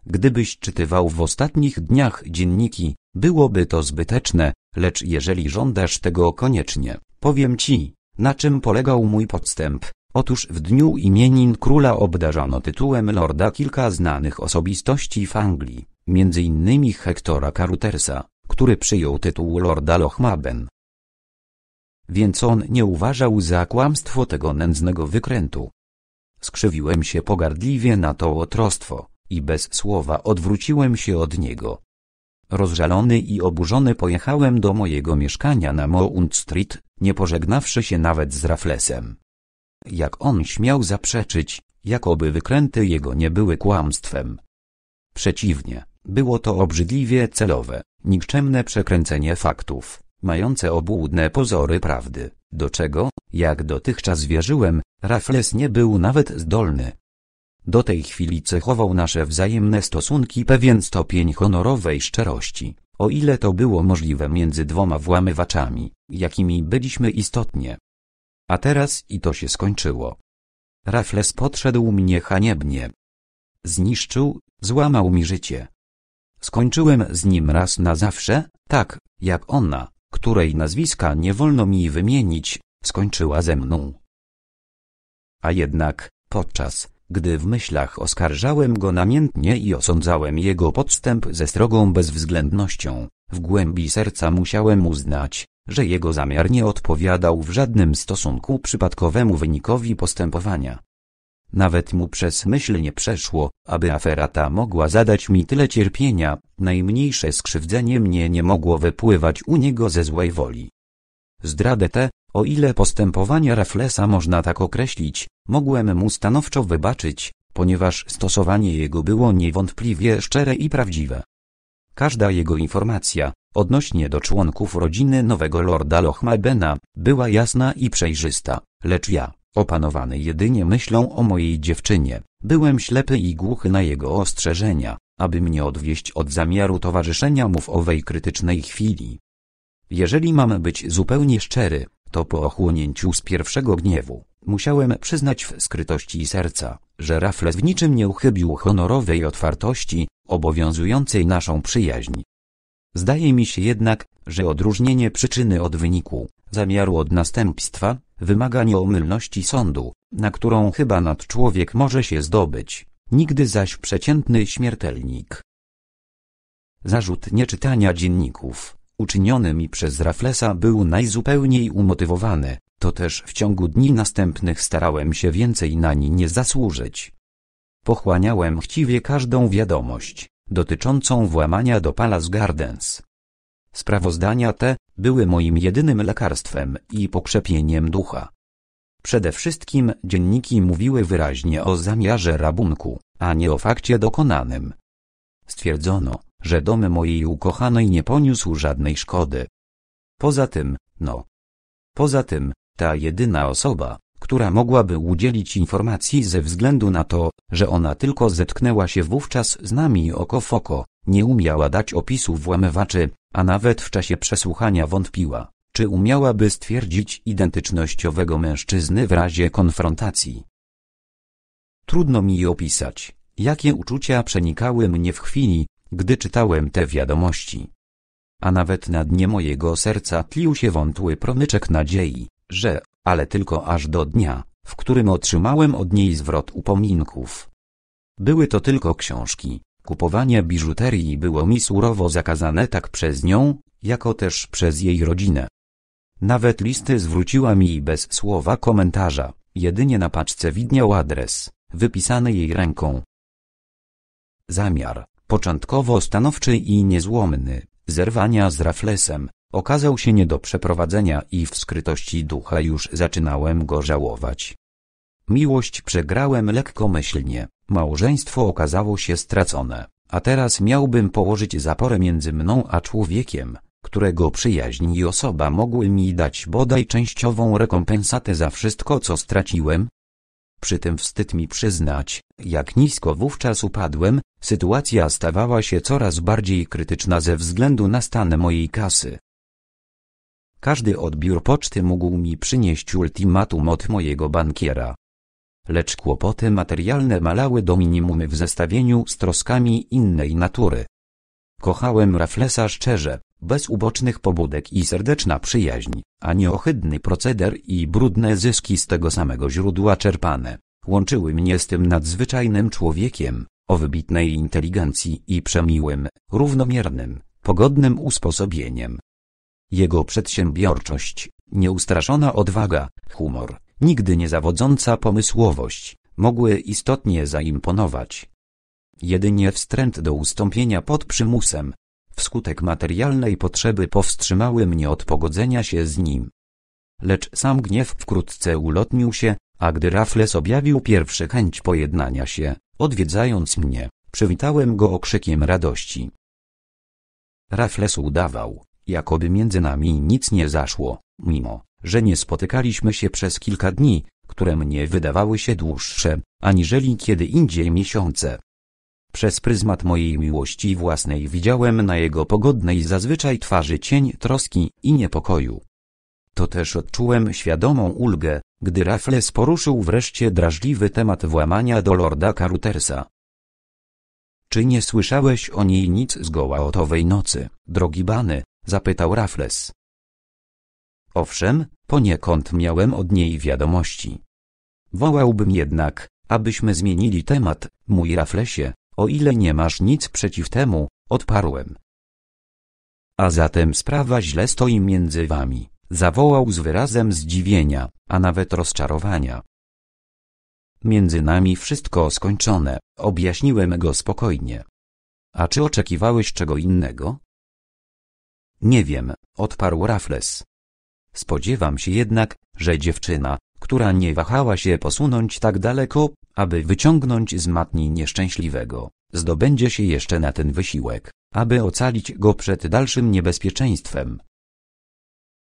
Gdybyś czytywał w ostatnich dniach dzienniki, byłoby to zbyteczne, lecz jeżeli żądasz tego koniecznie, powiem ci, na czym polegał mój podstęp. Otóż w dniu imienin króla obdarzano tytułem lorda kilka znanych osobistości w Anglii, między innymi Hektora Caruthersa, który przyjął tytuł Lorda Lochmaben. Więc on nie uważał za kłamstwo tego nędznego wykrętu. Skrzywiłem się pogardliwie na to otrostwo i bez słowa odwróciłem się od niego. Rozżalony i oburzony pojechałem do mojego mieszkania na Mount Street, nie pożegnawszy się nawet z Raflesem. Jak on śmiał zaprzeczyć, jakoby wykręty jego nie były kłamstwem. Przeciwnie, było to obrzydliwie celowe, nikczemne przekręcenie faktów, mające obłudne pozory prawdy, do czego, jak dotychczas wierzyłem, Raffles nie był nawet zdolny. Do tej chwili cechował nasze wzajemne stosunki pewien stopień honorowej szczerości, o ile to było możliwe między dwoma włamywaczami, jakimi byliśmy istotnie. A teraz i to się skończyło. Raffles podszedł mnie haniebnie. Zniszczył, złamał mi życie. Skończyłem z nim raz na zawsze, tak jak ona, której nazwiska nie wolno mi wymienić, skończyła ze mną. A jednak, podczas gdy w myślach oskarżałem go namiętnie i osądzałem jego podstęp ze strogą bezwzględnością, w głębi serca musiałem uznać, że jego zamiar nie odpowiadał w żadnym stosunku przypadkowemu wynikowi postępowania. Nawet mu przez myśl nie przeszło, aby afera ta mogła zadać mi tyle cierpienia, najmniejsze skrzywdzenie mnie nie mogło wypływać u niego ze złej woli. Zdradę tę, o ile postępowania Raflesa można tak określić, mogłem mu stanowczo wybaczyć, ponieważ stosowanie jego było niewątpliwie szczere i prawdziwe. Każda jego informacja, odnośnie do członków rodziny nowego lorda Lochmabena, była jasna i przejrzysta, lecz ja, Opanowany jedynie myślą o mojej dziewczynie, byłem ślepy i głuchy na jego ostrzeżenia, aby mnie odwieść od zamiaru towarzyszenia mu w owej krytycznej chwili. Jeżeli mam być zupełnie szczery, to po ochłonięciu z pierwszego gniewu, musiałem przyznać w skrytości serca, że Raffles w niczym nie uchybił honorowej otwartości, obowiązującej naszą przyjaźń. Zdaje mi się jednak, że odróżnienie przyczyny od wyniku, zamiaru od następstwa, wymaga nieomylności sądu, na którą chyba nad człowiek może się zdobyć, nigdy zaś przeciętny śmiertelnik. Zarzut nieczytania dzienników, uczyniony mi przez Raflesa był najzupełniej umotywowany, to też w ciągu dni następnych starałem się więcej nań nie zasłużyć. Pochłaniałem chciwie każdą wiadomość, dotyczącą włamania do Palace Gardens. Sprawozdania te, były moim jedynym lekarstwem i pokrzepieniem ducha. Przede wszystkim dzienniki mówiły wyraźnie o zamiarze rabunku, a nie o fakcie dokonanym. Stwierdzono, że dom mojej ukochanej nie poniósł żadnej szkody. Poza tym, no. Poza tym, ta jedyna osoba, która mogłaby udzielić informacji ze względu na to, że ona tylko zetknęła się wówczas z nami oko w oko, nie umiała dać opisu włamywaczy, a nawet w czasie przesłuchania wątpiła, czy umiałaby stwierdzić identyczność owego mężczyzny w razie konfrontacji. Trudno mi opisać, jakie uczucia przenikały mnie w chwili, gdy czytałem te wiadomości. A nawet na dnie mojego serca tlił się wątły promyczek nadziei, że, ale tylko aż do dnia, w którym otrzymałem od niej zwrot upominków. Były to tylko książki, Kupowanie biżuterii było mi surowo zakazane tak przez nią, jako też przez jej rodzinę. Nawet listy zwróciła mi bez słowa komentarza, jedynie na paczce widniał adres, wypisany jej ręką. Zamiar, początkowo stanowczy i niezłomny, zerwania z Raflesem, okazał się nie do przeprowadzenia i w skrytości ducha już zaczynałem go żałować. Miłość przegrałem lekkomyślnie, małżeństwo okazało się stracone, a teraz miałbym położyć zaporę między mną a człowiekiem, którego przyjaźń i osoba mogły mi dać bodaj częściową rekompensatę za wszystko co straciłem? Przy tym wstyd mi przyznać, jak nisko wówczas upadłem, sytuacja stawała się coraz bardziej krytyczna ze względu na stan mojej kasy. Każdy odbiór poczty mógł mi przynieść ultimatum od mojego bankiera, lecz kłopoty materialne malały do minimum w zestawieniu z troskami innej natury. Kochałem Raflesa szczerze, bez ubocznych pobudek i serdeczna przyjaźń, a nieochydny proceder i brudne zyski z tego samego źródła czerpane, łączyły mnie z tym nadzwyczajnym człowiekiem, o wybitnej inteligencji i przemiłym, równomiernym, pogodnym usposobieniem. Jego przedsiębiorczość, nieustraszona odwaga, humor, nigdy niezawodząca pomysłowość mogły istotnie zaimponować. Jedynie wstręt do ustąpienia pod przymusem, wskutek materialnej potrzeby powstrzymały mnie od pogodzenia się z nim. Lecz sam gniew wkrótce ulotnił się, a gdy Rafles objawił pierwszy chęć pojednania się, odwiedzając mnie, przywitałem go okrzykiem radości. Rafles udawał, jakoby między nami nic nie zaszło, mimo, że nie spotykaliśmy się przez kilka dni, które mnie wydawały się dłuższe, aniżeli kiedy indziej miesiące. Przez pryzmat mojej miłości własnej widziałem na jego pogodnej zazwyczaj twarzy cień troski i niepokoju. To też odczułem świadomą ulgę, gdy Raffles poruszył wreszcie drażliwy temat włamania do lorda Carutersa. Czy nie słyszałeś o niej nic zgoła o owej nocy, drogi Bany? zapytał Raffles. Owszem, poniekąd miałem od niej wiadomości. Wołałbym jednak, abyśmy zmienili temat, mój Raflesie, o ile nie masz nic przeciw temu, odparłem. A zatem sprawa źle stoi między wami, zawołał z wyrazem zdziwienia, a nawet rozczarowania. Między nami wszystko skończone, objaśniłem go spokojnie. A czy oczekiwałeś czego innego? Nie wiem, odparł Rafles. Spodziewam się jednak, że dziewczyna, która nie wahała się posunąć tak daleko, aby wyciągnąć z matni nieszczęśliwego, zdobędzie się jeszcze na ten wysiłek, aby ocalić go przed dalszym niebezpieczeństwem.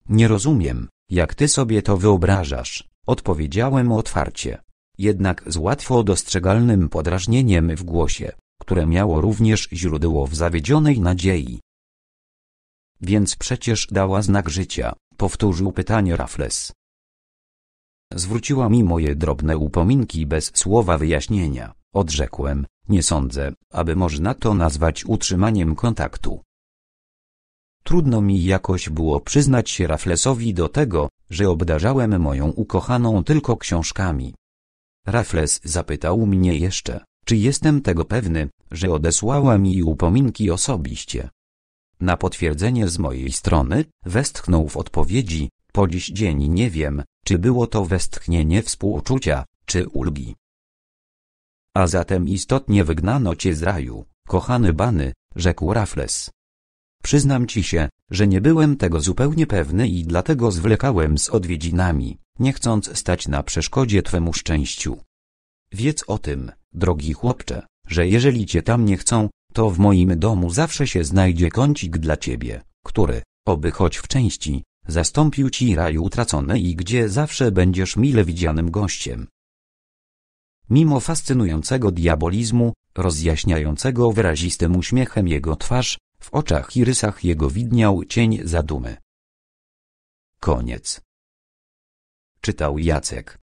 Nie rozumiem, jak ty sobie to wyobrażasz, odpowiedziałem otwarcie. Jednak z łatwo dostrzegalnym podrażnieniem w głosie, które miało również źródło w zawiedzionej nadziei. Więc przecież dała znak życia, Powtórzył pytanie Raffles. Zwróciła mi moje drobne upominki bez słowa wyjaśnienia. Odrzekłem, nie sądzę, aby można to nazwać utrzymaniem kontaktu. Trudno mi jakoś było przyznać się Rafflesowi do tego, że obdarzałem moją ukochaną tylko książkami. Raffles zapytał mnie jeszcze, czy jestem tego pewny, że odesłała mi upominki osobiście. Na potwierdzenie z mojej strony, westchnął w odpowiedzi, po dziś dzień nie wiem, czy było to westchnienie współczucia, czy ulgi. A zatem istotnie wygnano cię z raju, kochany Bany, rzekł Raffles. Przyznam ci się, że nie byłem tego zupełnie pewny i dlatego zwlekałem z odwiedzinami, nie chcąc stać na przeszkodzie twemu szczęściu. Wiedz o tym, drogi chłopcze, że jeżeli cię tam nie chcą, to w moim domu zawsze się znajdzie kącik dla ciebie, który, oby choć w części, zastąpił ci raj utracony i gdzie zawsze będziesz mile widzianym gościem. Mimo fascynującego diabolizmu, rozjaśniającego wyrazistym uśmiechem jego twarz, w oczach i rysach jego widniał cień zadumy. Koniec. Czytał Jacek.